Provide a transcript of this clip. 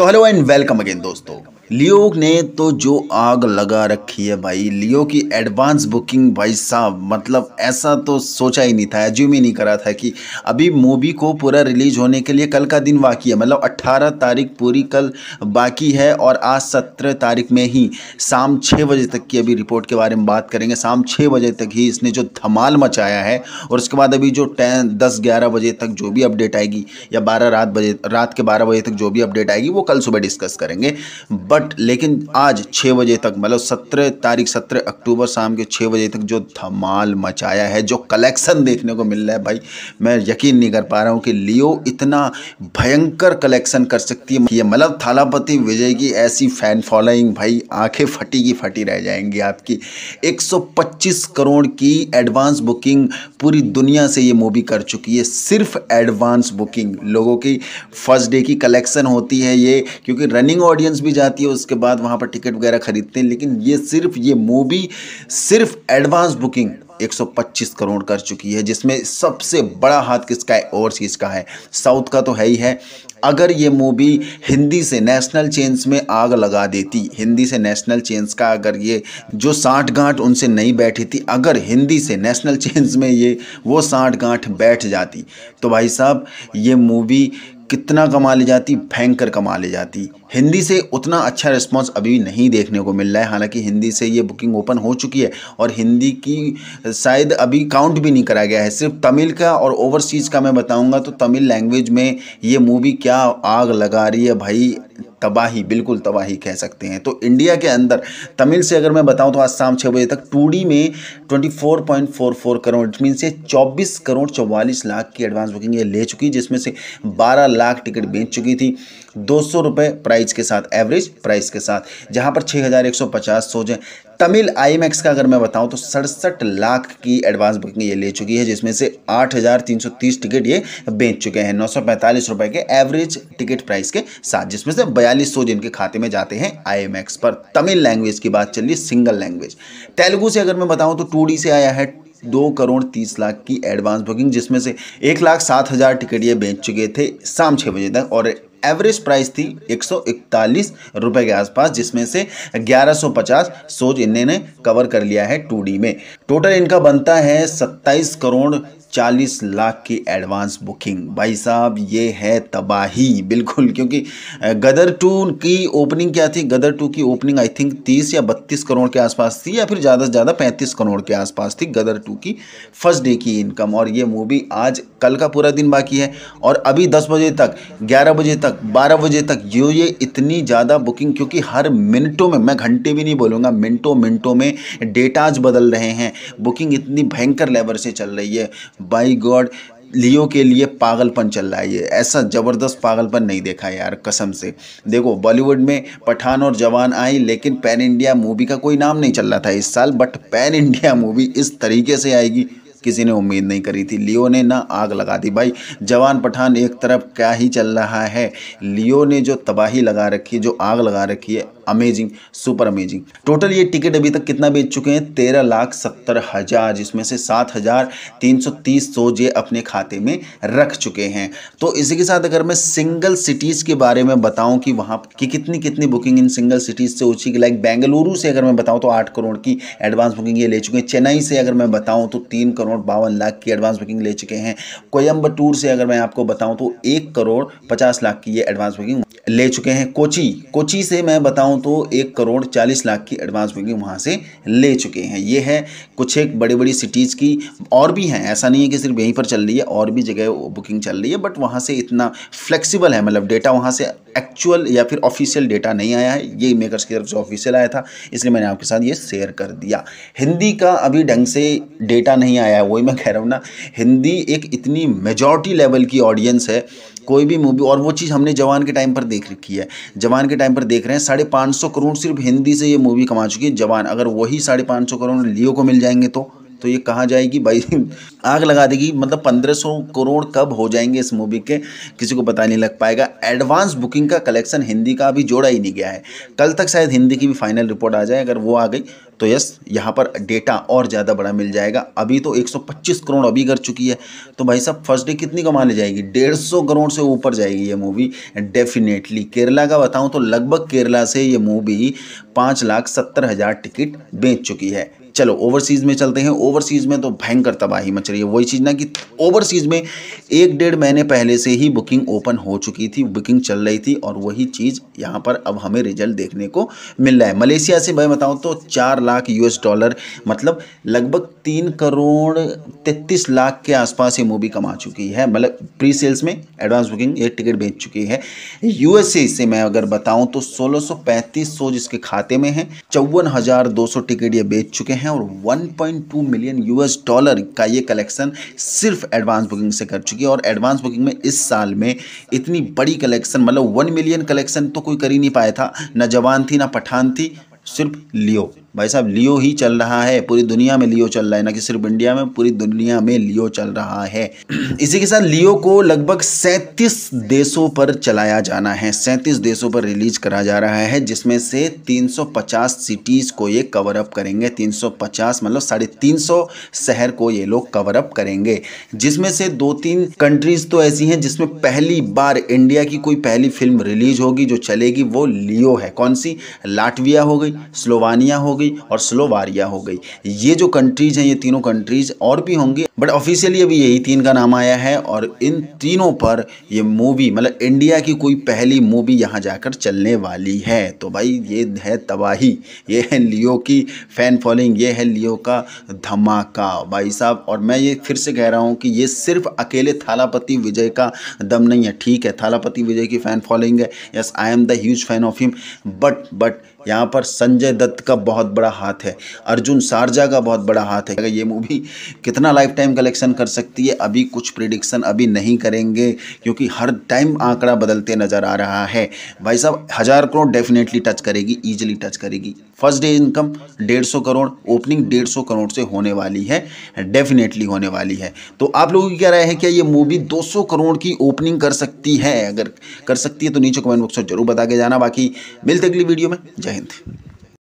तो hello and welcome again दोस्तों लियो ने तो जो आग लगा रखी है भाई लियो की एडवांस बुकिंग भाई साहब मतलब ऐसा तो सोचा ही नहीं था एज्यूम ही नहीं करा था कि अभी मूवी को पूरा रिलीज होने के लिए कल का दिन बाकी है मतलब 18 तारीख पूरी कल बाकी है और आज 17 तारीख में ही शाम 6 बजे तक की अभी रिपोर्ट के बारे में बात करेंगे शाम छः बजे तक ही इसने जो धमाल मचाया है और उसके बाद अभी जो टेन दस ग्यारह बजे तक जो भी अपडेट आएगी या बारह रात बजे रात के बारह बजे तक जो भी अपडेट आएगी वो कल सुबह डिस्कस करेंगे बट बट लेकिन आज छः बजे तक मतलब सत्रह तारीख सत्रह अक्टूबर शाम के छः बजे तक जो धमाल मचाया है जो कलेक्शन देखने को मिल रहा है भाई मैं यकीन नहीं कर पा रहा हूँ कि लियो इतना भयंकर कलेक्शन कर सकती है ये मतलब थालापति विजय की ऐसी फैन फॉलोइंग भाई आंखें फटी की फटी रह जाएंगी आपकी 125 करोड़ की एडवांस बुकिंग पूरी दुनिया से ये मूवी कर चुकी है सिर्फ एडवांस बुकिंग लोगों की फर्स्ट डे की कलेक्शन होती है ये क्योंकि रनिंग ऑडियंस भी जाती है उसके बाद वहाँ पर टिकट वगैरह खरीदते हैं लेकिन ये सिर्फ ये मूवी सिर्फ एडवांस बुकिंग 125 करोड़ कर चुकी है जिसमें सबसे बड़ा हाथ किसका है चीज का है साउथ का तो है ही है अगर ये मूवी हिंदी से नेशनल चेंज में आग लगा देती हिंदी से नेशनल चेंज का अगर ये जो साठ गांठ उनसे नहीं बैठी थी अगर हिंदी से नेशनल चेंज में ये वो साठ गांठ बैठ जाती तो भाई साहब ये मूवी कितना कमा ले जाती फेंक कर कमा ले जाती हिंदी से उतना अच्छा रिस्पॉन्स अभी नहीं देखने को मिल रहा है हालांकि हिंदी से ये बुकिंग ओपन हो चुकी है और हिंदी की शायद अभी काउंट भी नहीं करा गया है सिर्फ तमिल का और ओवरसीज़ का मैं बताऊँगा तो तमिल लैंग्वेज में ये मूवी क्या आग लगा रही है भाई तबाही बिल्कुल तबाही कह सकते हैं तो इंडिया के अंदर तमिल से अगर मैं बताऊं तो आज शाम छः बजे तक टू में 24.44 करोड़ मीन से 24 करोड़ 44 लाख की एडवांस बुकिंग ये ले चुकी जिसमें से 12 लाख टिकट बेच चुकी थी दो सौ प्राइस के साथ एवरेज प्राइस के साथ जहां पर छः हज़ार एक सौ पचास सोज तमिल आई का अगर मैं बताऊं तो सड़सठ लाख की एडवांस बुकिंग ये ले चुकी है जिसमें से आठ हज़ार तीन सौ तीस टिकट ये बेच चुके हैं नौ सौ पैंतालीस के एवरेज टिकट प्राइस के साथ जिसमें से बयालीस सौ जिनके खाते में जाते हैं आई पर तमिल लैंग्वेज की बात चल रही है सिंगल लैंग्वेज तेलुगु से अगर मैं बताऊँ तो टू से आया है दो करोड़ तीस लाख की एडवांस बुकिंग जिसमें से एक लाख सात हज़ार टिकट ये बेच चुके थे शाम छः बजे तक और एवरेज प्राइस थी एक सौ रुपए के आसपास जिसमें से 1150 सोच इन्होंने कवर कर लिया है टू में टोटल इनका बनता है 27 करोड़ चालीस लाख की एडवांस बुकिंग भाई साहब ये है तबाही बिल्कुल क्योंकि गदर टू की ओपनिंग क्या थी गदर टू की ओपनिंग आई थिंक तीस या बत्तीस करोड़ के आसपास थी या फिर ज़्यादा से ज़्यादा पैंतीस करोड़ के आसपास थी गदर टू की फर्स्ट डे की इनकम और ये मूवी आज कल का पूरा दिन बाकी है और अभी दस बजे तक ग्यारह बजे तक बारह बजे तक यो ये इतनी ज़्यादा बुकिंग क्योंकि हर मिनटों में मैं घंटे भी नहीं बोलूँगा मिनटों मिनटों में डेटाज बदल रहे हैं बुकिंग इतनी भयंकर लेवल से चल रही है बाई गॉड लियो के लिए पागलपन चल रहा है ये ऐसा ज़बरदस्त पागलपन नहीं देखा यार कसम से देखो बॉलीवुड में पठान और जवान आई लेकिन पैन इंडिया मूवी का कोई नाम नहीं चल रहा था इस साल बट पैन इंडिया मूवी इस तरीके से आएगी किसी ने उम्मीद नहीं करी थी लियो ने ना आग लगा दी भाई जवान पठान एक तरफ क्या ही चल रहा है लियो ने जो तबाही लगा रखी है जो आग लगा रखी है अमेजिंग सुपर अमेजिंग टोटल ये टिकट अभी तक कितना बेच चुके हैं तेरह लाख सत्तर हज़ार जिसमें से सात हज़ार तीन सौ तीस सौ ये अपने खाते में रख चुके हैं तो इसी के साथ अगर मैं सिंगल सिटीज़ के बारे में बताऊं कि वहाँ की कितनी कितनी बुकिंग इन सिंगल सिटीज़ से ऊँची की लाइक बेंगलुरु से अगर मैं बताऊँ तो आठ करोड़ की एडवांस बुकिंग ये ले चुके हैं चेन्नई से अगर मैं बताऊँ तो तीन करोड़ करोड़ बावन लाख की एडवांस बुकिंग ले चुके हैं कोयम्बटूर से अगर मैं आपको बताऊं तो एक करोड़ पचास लाख की ये एडवांस बुकिंग ले चुके हैं कोची कोची से मैं बताऊं तो एक करोड़ चालीस लाख की एडवांस बुकिंग वहां से ले चुके हैं ये है कुछ एक बड़ी बड़ी सिटीज़ की और भी हैं ऐसा नहीं है कि सिर्फ यहीं पर चल रही है और भी जगह बुकिंग चल रही है बट वहाँ से इतना फ्लेक्सिबल है मतलब डेटा वहाँ से एक्चुअल या फिर ऑफिशियल डेटा नहीं आया है ये मेकर्स की तरफ से ऑफिशियल आया था इसलिए मैंने आपके साथ ये शेयर कर दिया हिंदी का अभी ढंग से डेटा नहीं आया है वही मैं कह रहा हूँ ना हिंदी एक इतनी मेजॉरिटी लेवल की ऑडियंस है कोई भी मूवी और वो चीज़ हमने जवान के टाइम पर देख रखी है जवान के टाइम पर देख रहे हैं साढ़े पाँच सौ करोड़ सिर्फ हिंदी से ये मूवी कमा चुकी है जवान अगर वही साढ़े पाँच सौ करोड़ लियो को मिल जाएंगे तो तो ये कहाँ जाएगी भाई आग लगा देगी मतलब 1500 करोड़ कब हो जाएंगे इस मूवी के किसी को पता नहीं लग पाएगा एडवांस बुकिंग का कलेक्शन हिंदी का अभी जोड़ा ही नहीं गया है कल तक शायद हिंदी की भी फाइनल रिपोर्ट आ जाए अगर वो आ गई तो यस यहाँ पर डेटा और ज़्यादा बड़ा मिल जाएगा अभी तो 125 करोड़ अभी कर चुकी है तो भाई साहब फर्स्ट डे कितनी ले जाएगी 150 करोड़ से ऊपर जाएगी ये मूवी डेफिनेटली केरला का बताऊँ तो लगभग केरला से ये मूवी पाँच लाख सत्तर हज़ार टिकट बेच चुकी है चलो ओवरसीज़ में चलते हैं ओवरसीज़ में तो भयंकर तबाही मच रही है वही चीज़ ना कि ओवरसीज़ में एक डेढ़ महीने पहले से ही बुकिंग ओपन हो चुकी थी बुकिंग चल रही थी और वही चीज़ यहाँ पर अब हमें रिजल्ट देखने को मिल रहा है मलेशिया से मैं बताऊँ तो चार लाख यूएस डॉलर मतलब लगभग तीन करोड़ तैतीस लाख के आसपास ये मूवी कमा चुकी है मतलब प्री सेल्स में एडवांस बुकिंग ये टिकट बेच चुकी है यूएसए से मैं अगर बताऊँ तो सोलह सौ जिसके खाते में है चौवन टिकट ये बेच चुके हैं हैं और 1.2 मिलियन यूएस डॉलर का ये कलेक्शन सिर्फ एडवांस बुकिंग से कर चुकी है और एडवांस बुकिंग में इस साल में इतनी बड़ी कलेक्शन मतलब वन मिलियन कलेक्शन तो कोई कर ही नहीं पाया था ना जवान थी ना पठान थी सिर्फ लियो भाई साहब लियो ही चल रहा है पूरी दुनिया में लियो चल रहा है ना कि सिर्फ इंडिया में पूरी दुनिया में लियो चल रहा है इसी के साथ लियो को लगभग 37 देशों पर चलाया जाना है 37 देशों पर रिलीज करा जा रहा है जिसमें से 350 सिटीज़ को ये कवर अप करेंगे 350 मतलब साढ़े तीन शहर को ये लोग कवर अप करेंगे जिसमें से दो तीन कंट्रीज़ तो ऐसी हैं जिसमें पहली बार इंडिया की कोई पहली फिल्म रिलीज होगी जो चलेगी वो लियो है कौन सी लाटविया हो गई स्लोवानिया हो गई और स्लोवारिया हो गई ये जो कंट्रीज हैं ये तीनों कंट्रीज और भी होंगी बट ऑफिशियली अभी यही तीन का नाम आया है और इन तीनों पर ये मूवी मतलब इंडिया की कोई पहली मूवी यहाँ जाकर चलने वाली है तो भाई ये है तबाही ये है लियो की फ़ैन फॉलोइंग ये है लियो का धमाका भाई साहब और मैं ये फिर से कह रहा हूँ कि ये सिर्फ अकेले थालापति विजय का दम नहीं है ठीक है थालापति विजय की फ़ैन फॉलोइंग है yes I am the huge fan of him but but यहाँ पर संजय दत्त का बहुत बड़ा हाथ है अर्जुन सारजा का बहुत बड़ा हाथ है ये मूवी कितना लाइफ टाइम कलेक्शन कर सकती है अभी कुछ प्रिडिक्शन अभी नहीं करेंगे क्योंकि हर टाइम आंकड़ा बदलते नज़र आ रहा है भाई साहब हज़ार करोड़ डेफिनेटली टच करेगी ईजिली टच करेगी फर्स्ट डे इनकम डेढ़ सौ करोड़ ओपनिंग डेढ़ सौ करोड़ से होने वाली है डेफिनेटली होने वाली है तो आप लोगों की क्या राय है क्या ये मूवी दो सौ करोड़ की ओपनिंग कर सकती है अगर कर सकती है तो नीचे कमेंट बॉक्स में जरूर बता के जाना बाकी मिलते अगली वीडियो में जय हिंद